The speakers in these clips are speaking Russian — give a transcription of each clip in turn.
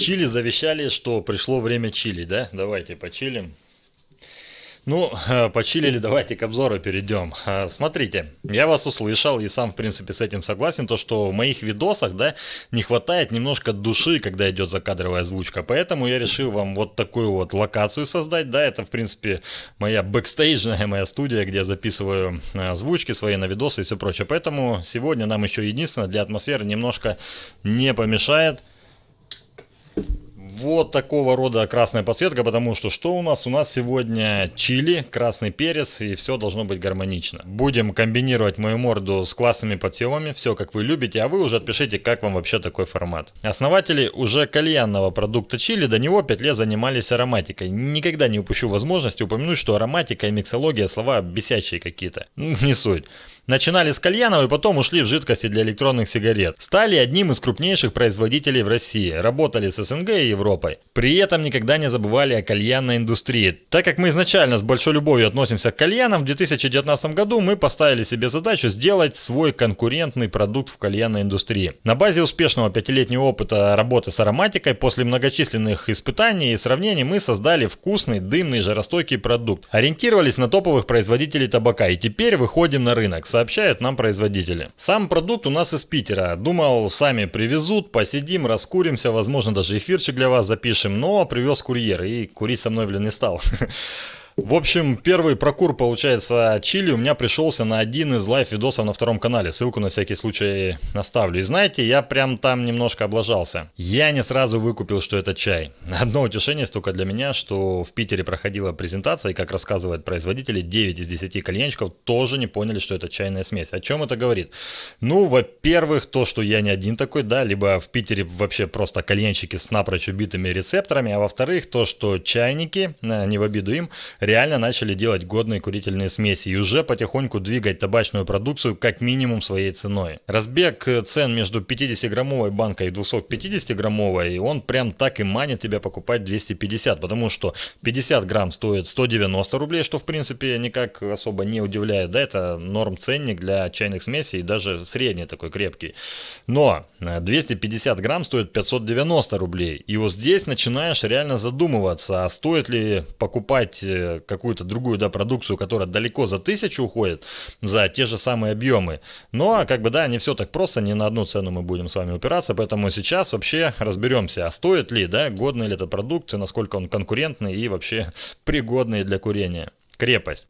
Чили завещали, что пришло время Чили, да? Давайте почилим. Ну, э, почилили, давайте к обзору перейдем. Э, смотрите, я вас услышал и сам, в принципе, с этим согласен, то, что в моих видосах, да, не хватает немножко души, когда идет закадровая озвучка, поэтому я решил вам вот такую вот локацию создать, да, это, в принципе, моя бэкстейжная моя студия, где я записываю э, озвучки свои на видосы и все прочее, поэтому сегодня нам еще единственное для атмосферы немножко не помешает вот такого рода красная подсветка, потому что что у нас? У нас сегодня чили, красный перец, и все должно быть гармонично. Будем комбинировать мою морду с классными подсъемами, все как вы любите, а вы уже отпишите, как вам вообще такой формат. Основатели уже кальянного продукта чили до него 5 лет занимались ароматикой. Никогда не упущу возможности упомянуть, что ароматика и миксология слова бесячие какие-то. Ну, не суть. Начинали с кальянов и потом ушли в жидкости для электронных сигарет. Стали одним из крупнейших производителей в России, работали с СНГ и Европой. При этом никогда не забывали о кальянной индустрии. Так как мы изначально с большой любовью относимся к кальянам, в 2019 году мы поставили себе задачу сделать свой конкурентный продукт в кальянной индустрии. На базе успешного пятилетнего опыта работы с ароматикой после многочисленных испытаний и сравнений мы создали вкусный, дымный, жаростойкий продукт. Ориентировались на топовых производителей табака и теперь выходим на рынок. С сообщают нам производители. Сам продукт у нас из Питера. Думал, сами привезут, посидим, раскуримся, возможно, даже эфирчик для вас запишем. Но привез курьер и курить со мной, блин, не стал. В общем, первый прокур, получается, чили у меня пришелся на один из лайв-видосов на втором канале. Ссылку на всякий случай оставлю. И знаете, я прям там немножко облажался. Я не сразу выкупил, что это чай. Одно утешение столько для меня, что в Питере проходила презентация, и, как рассказывают производители, 9 из 10 кальянщиков тоже не поняли, что это чайная смесь. О чем это говорит? Ну, во-первых, то, что я не один такой, да, либо в Питере вообще просто кальянщики с напрочь убитыми рецепторами, а во-вторых, то, что чайники, э, не в обиду им, реально начали делать годные курительные смеси и уже потихоньку двигать табачную продукцию как минимум своей ценой. Разбег э, цен между 50-граммовой банкой и 250-граммовой, он прям так и манит тебя покупать 250, потому что 50 грамм стоит 190 рублей, что в принципе никак особо не удивляет. Да, это норм ценник для чайных смесей, даже средний такой крепкий. Но 250 э, грамм стоит 590 рублей. И вот здесь начинаешь реально задумываться, а стоит ли покупать э, какую-то другую да, продукцию, которая далеко за тысячу уходит, за те же самые объемы. Но, ну, а как бы, да, не все так просто, не на одну цену мы будем с вами упираться, поэтому сейчас вообще разберемся, а стоит ли, да, годный ли этот продукт, и насколько он конкурентный и вообще пригодный для курения. Крепость.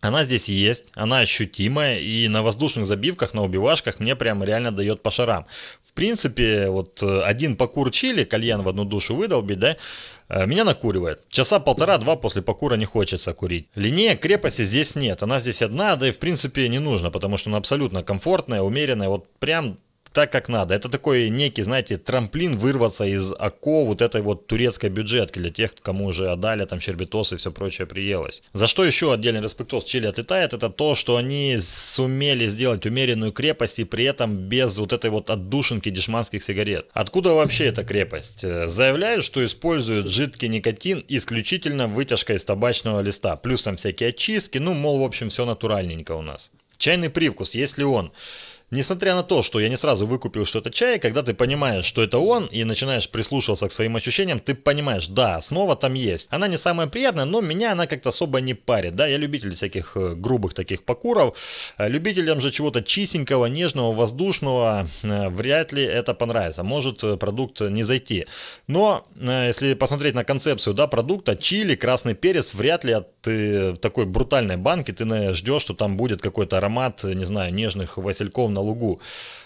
Она здесь есть, она ощутимая, и на воздушных забивках, на убивашках мне прям реально дает по шарам. В принципе, вот э, один покур чили, кальян в одну душу выдолбить, да, э, меня накуривает. Часа полтора-два после покура не хочется курить. Линея крепости здесь нет, она здесь одна, да и в принципе не нужно, потому что она абсолютно комфортная, умеренная, вот прям так, как надо. Это такой некий, знаете, трамплин вырваться из АКО вот этой вот турецкой бюджетки для тех, кому уже отдали там щербитос и все прочее приелось. За что еще отдельный респектос Чили отлетает, это то, что они сумели сделать умеренную крепость и при этом без вот этой вот отдушинки дешманских сигарет. Откуда вообще эта крепость? Э, заявляют, что используют жидкий никотин исключительно вытяжкой из табачного листа, плюс там всякие очистки, ну, мол, в общем, все натуральненько у нас. Чайный привкус, если он Несмотря на то, что я не сразу выкупил, что это чай, когда ты понимаешь, что это он, и начинаешь прислушиваться к своим ощущениям, ты понимаешь, да, основа там есть. Она не самая приятная, но меня она как-то особо не парит. Да, я любитель всяких э, грубых таких покуров. Э, любителям же чего-то чистенького, нежного, воздушного э, вряд ли это понравится. Может продукт не зайти. Но если посмотреть на концепцию да, продукта, чили, красный перец, вряд ли от такой брутальной банки ты ждешь, что там будет какой-то аромат, не знаю, нежных васильков на лугу.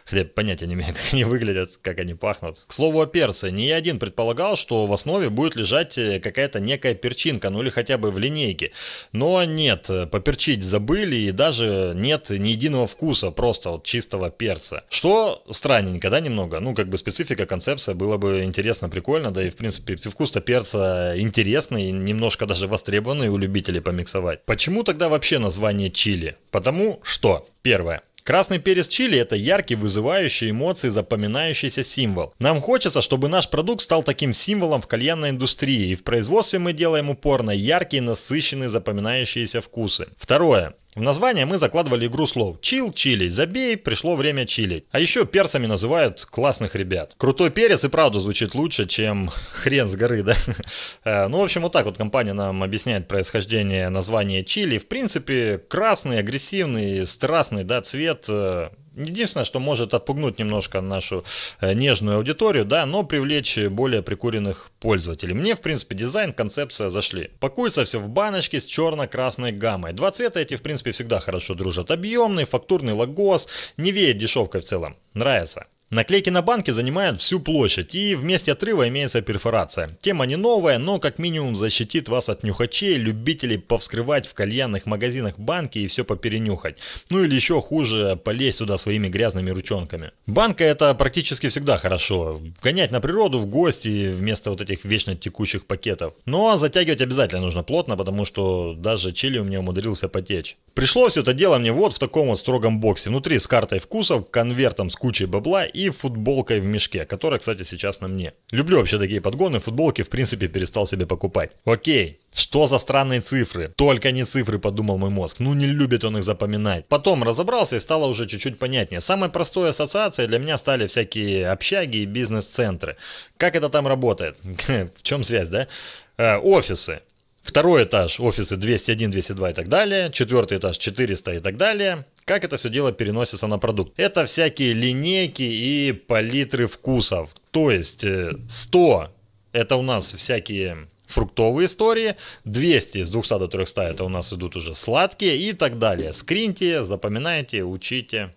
Хотя понятия не имею, как они выглядят, как они пахнут. К слову о перце, не я один предполагал, что в основе будет лежать э, какая-то некая перчинка, ну или хотя бы в линейке. Но нет, э, поперчить забыли и даже нет ни единого вкуса, просто вот чистого перца. Что странненько, да, немного? Ну, как бы специфика, концепция, было бы интересно, прикольно, да и в принципе вкус-то перца интересный, немножко даже востребованный у любителей помиксовать. Почему тогда вообще название чили? Потому что, первое, Красный перец чили – это яркий, вызывающий эмоции, запоминающийся символ. Нам хочется, чтобы наш продукт стал таким символом в кальянной индустрии, и в производстве мы делаем упор на яркие, насыщенные, запоминающиеся вкусы. Второе. В название мы закладывали игру слов «чил», «чили», «забей», «пришло время чилить». А еще персами называют классных ребят. Крутой перец и правда звучит лучше, чем хрен с горы, да? Э, ну, в общем, вот так вот компания нам объясняет происхождение названия чили. В принципе, красный, агрессивный, страстный, да, цвет э, Единственное, что может отпугнуть немножко нашу э, нежную аудиторию, да, но привлечь более прикуренных пользователей. Мне, в принципе, дизайн, концепция зашли. Пакуется все в баночки с черно-красной гаммой. Два цвета эти, в принципе, всегда хорошо дружат. Объемный, фактурный логос, не веет дешевкой в целом. Нравится. Наклейки на банке занимают всю площадь и в отрыва имеется перфорация. Тема не новая, но как минимум защитит вас от нюхачей, любителей повскрывать в кальянных магазинах банки и все поперенюхать. Ну или еще хуже, полезть сюда своими грязными ручонками. Банка это практически всегда хорошо. Гонять на природу в гости вместо вот этих вечно текущих пакетов. Но ну а затягивать обязательно нужно плотно, потому что даже чили у меня умудрился потечь. Пришлось все это дело мне вот в таком вот строгом боксе. Внутри с картой вкусов, конвертом с кучей бабла и и футболкой в мешке, которая, кстати, сейчас на мне. Люблю вообще такие подгоны, футболки в принципе перестал себе покупать. Окей, что за странные цифры? Только не цифры, подумал мой мозг. Ну не любит он их запоминать. Потом разобрался и стало уже чуть-чуть понятнее. Самой простой ассоциацией для меня стали всякие общаги и бизнес-центры. Как это там работает? В чем связь, да? Э, офисы. Второй этаж, офисы 201, 202 и так далее. Четвертый этаж 400 и так далее. Как это все дело переносится на продукт? Это всякие линейки и палитры вкусов. То есть 100 э, это у нас всякие фруктовые истории, 200 с 200 до 300 это у нас идут уже сладкие и так далее. Скриньте, запоминайте, учите,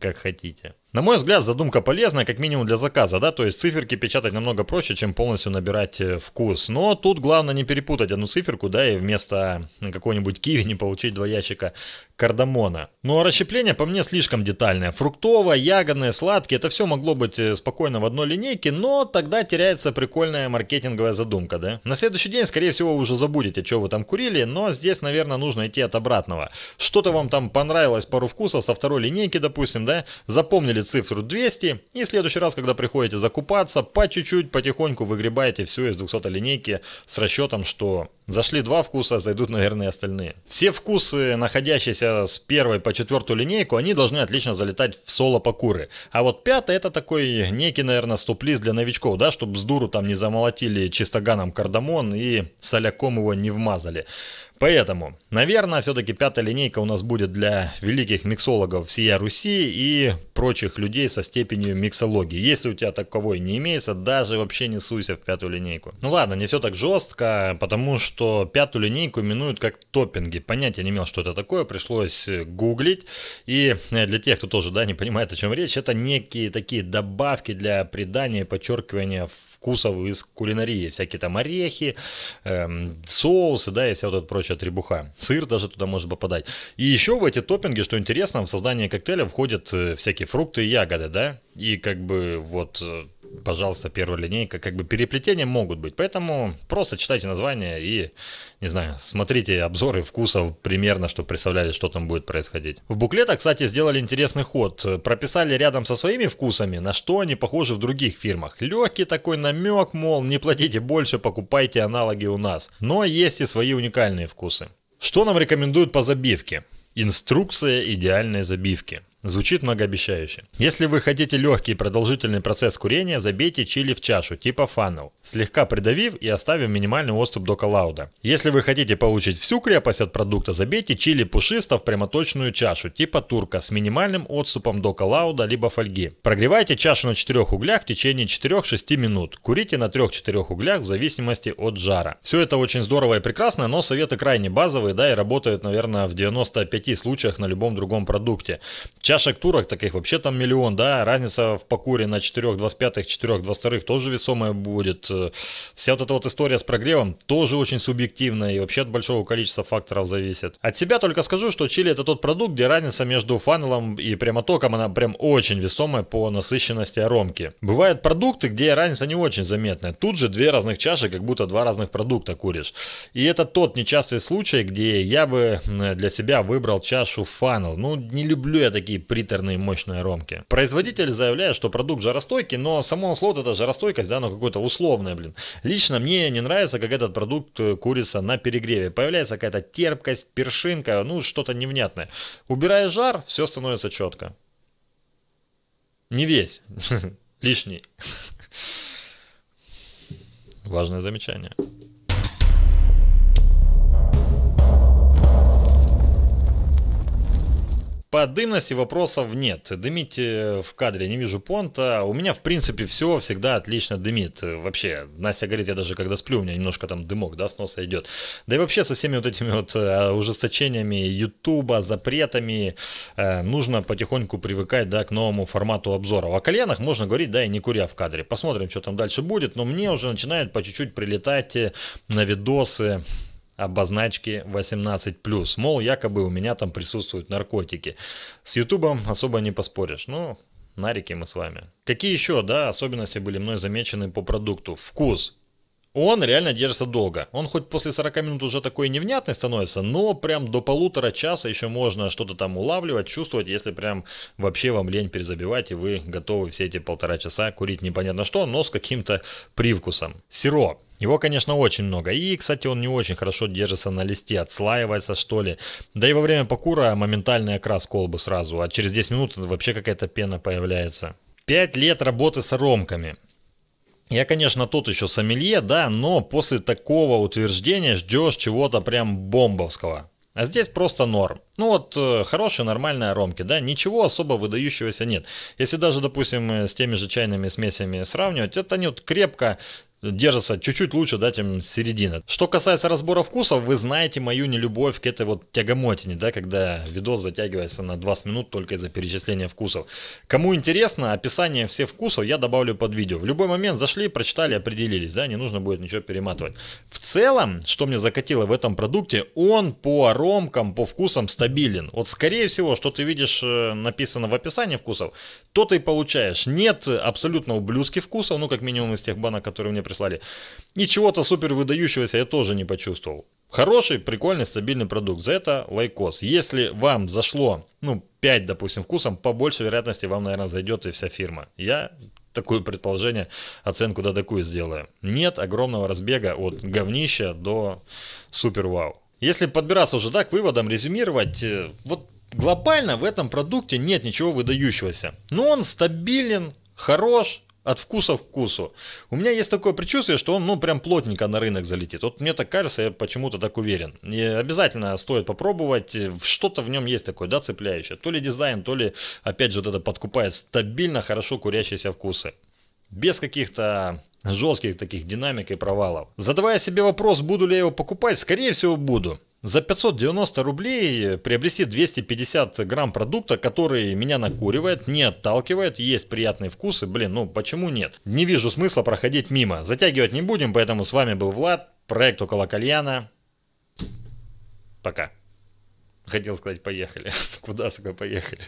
как хотите. На мой взгляд, задумка полезная, как минимум для заказа, да, то есть циферки печатать намного проще, чем полностью набирать э, вкус. Но тут главное не перепутать одну циферку, да, и вместо какой-нибудь киви не получить два ящика кардамона. Ну а расщепление по мне слишком детальное. Фруктовое, ягодное, сладкие, это все могло быть э, спокойно в одной линейке, но тогда теряется прикольная маркетинговая задумка, да. На следующий день, скорее всего, вы уже забудете, что вы там курили, но здесь, наверное, нужно идти от обратного. Что-то вам там понравилось, пару вкусов со второй линейки, допустим, да, запомнили цифру 200 и в следующий раз, когда приходите закупаться, по чуть-чуть, потихоньку выгребаете все из 200 линейки с расчетом, что зашли два вкуса, зайдут, наверное, остальные. Все вкусы, находящиеся с первой по четвертую линейку, они должны отлично залетать в соло по куры. А вот пятый это такой некий, наверное, стоп-лист для новичков, да, чтобы с дуру там не замолотили чистоганом кардамон и соляком его не вмазали. Поэтому, наверное, все-таки пятая линейка у нас будет для великих миксологов всей Руси и прочих людей со степенью миксологии. Если у тебя таковой не имеется, даже вообще не суйся в пятую линейку. Ну ладно, не все так жестко, потому что пятую линейку минуют как топпинги. Понятия не имел, что это такое, пришлось гуглить. И э, для тех, кто тоже да, не понимает, о чем речь, это некие такие добавки для придания и подчеркивания вкусов из кулинарии. Всякие там орехи, эм, соусы, да, и вся вот эта прочая требуха. Сыр даже туда может попадать. И еще в эти топпинги, что интересно, в создание коктейля входят э, всякие фрукты и ягоды, да. И как бы вот э, пожалуйста, первая линейка. Как бы переплетения могут быть, поэтому просто читайте название и, не знаю, смотрите обзоры вкусов примерно, чтобы представляли, что там будет происходить. В буклетах, кстати, сделали интересный ход. Прописали рядом со своими вкусами, на что они похожи в других фирмах. Легкий такой намек, мол, не платите больше, покупайте аналоги у нас. Но есть и свои уникальные вкусы. Что нам рекомендуют по забивке? Инструкция идеальной забивки. Звучит многообещающе. Если вы хотите легкий и продолжительный процесс курения, забейте чили в чашу, типа фанел, слегка придавив и оставив минимальный отступ до коллауда. Если вы хотите получить всю крепость от продукта, забейте чили пушисто в прямоточную чашу, типа турка, с минимальным отступом до коллауда либо фольги. Прогревайте чашу на 4 углях в течение 4-6 минут. Курите на 3-4 углях в зависимости от жара. Все это очень здорово и прекрасно, но советы крайне базовые, да, и работают, наверное, в 95 случаях на любом другом продукте. Чашек турок таких вообще там миллион, да, разница в покуре на 4,25, 4,22 тоже весомая будет. Э, вся вот эта вот история с прогревом тоже очень субъективная и вообще от большого количества факторов зависит. От себя только скажу, что чили это тот продукт, где разница между фанелом и прямотоком, она прям очень весомая по насыщенности аромки. Бывают продукты, где разница не очень заметная. Тут же две разных чаши, как будто два разных продукта куришь. И это тот нечастый случай, где я бы для себя выбрал чашу фанел. Ну, не люблю я такие приторные мощные ромки. Производитель заявляет, что продукт жаростойкий, но само слово это жаростойкость, да, оно какое-то условное, блин. Лично мне не нравится, как этот продукт э, курится на перегреве. Появляется какая-то терпкость, першинка, ну что-то невнятное. Убирая жар, все становится четко. Не весь. Лишний. Важное замечание. По дымности вопросов нет. Дымите в кадре, не вижу понта. У меня, в принципе, все всегда отлично дымит. Вообще, Настя говорит, я даже когда сплю, у меня немножко там дымок, да, с носа идет. Да и вообще со всеми вот этими вот э, ужесточениями Ютуба, запретами э, нужно потихоньку привыкать, да, к новому формату обзора. О коленах можно говорить, да, и не куря в кадре. Посмотрим, что там дальше будет. Но мне уже начинает по чуть-чуть прилетать э, на видосы обозначки 18+. Мол, якобы у меня там присутствуют наркотики. С Ютубом особо не поспоришь. Ну, нарики мы с вами. Какие еще, да, особенности были мной замечены по продукту? Вкус он реально держится долго. Он хоть после 40 минут уже такой невнятный становится, но прям до полутора часа еще можно что-то там улавливать, чувствовать, если прям вообще вам лень перезабивать, и вы готовы все эти полтора часа курить непонятно что, но с каким-то привкусом. Сироп. Его, конечно, очень много. И, кстати, он не очень хорошо держится на листе, отслаивается, что ли. Да и во время покура моментальный окрас колбы сразу, а через 10 минут вообще какая-то пена появляется. 5 лет работы с ромками. Я, конечно, тут еще сомелье, да, но после такого утверждения ждешь чего-то прям бомбовского. А здесь просто норм. Ну вот, э, хорошие, нормальные аромки, да, ничего особо выдающегося нет. Если даже, допустим, э, с теми же чайными смесями сравнивать, это они вот крепко держится чуть-чуть лучше, да, чем середина. Что касается разбора вкусов, вы знаете мою нелюбовь к этой вот тягомотине, да, когда видос затягивается на 20 минут только из-за перечисления вкусов. Кому интересно, описание всех вкусов я добавлю под видео. В любой момент зашли, прочитали, определились, да, не нужно будет ничего перематывать. В целом, что мне закатило в этом продукте, он по аромкам, по вкусам стабилен. Вот скорее всего, что ты видишь э, написано в описании вкусов, то ты получаешь. Нет абсолютно ублюдки вкусов, ну как минимум из тех банок, которые мне прислали. Ничего-то супер выдающегося я тоже не почувствовал. Хороший, прикольный, стабильный продукт. За это лайкос. Если вам зашло, ну, 5, допустим, вкусом, по большей вероятности вам, наверное, зайдет и вся фирма. Я такое предположение, оценку да такую сделаю. Нет огромного разбега от говнища до супер вау. Если подбираться уже так, да, выводам резюмировать, э, вот глобально в этом продукте нет ничего выдающегося. Но он стабилен, хорош, от вкуса к вкусу. У меня есть такое предчувствие, что он, ну, прям плотненько на рынок залетит. Вот мне так кажется, я почему-то так уверен. И обязательно стоит попробовать. Э, что-то в нем есть такое, да, цепляющее. То ли дизайн, то ли, опять же, вот это подкупает стабильно хорошо курящиеся вкусы. Без каких-то жестких таких динамик и провалов. Задавая себе вопрос, буду ли я его покупать, скорее всего, буду за 590 рублей приобрести 250 грамм продукта, который меня накуривает, не отталкивает, есть приятный вкус и, блин, ну почему нет? Не вижу смысла проходить мимо. Затягивать не будем, поэтому с вами был Влад, проект «Около кальяна». Пока. Хотел сказать «поехали». Куда с тобой поехали?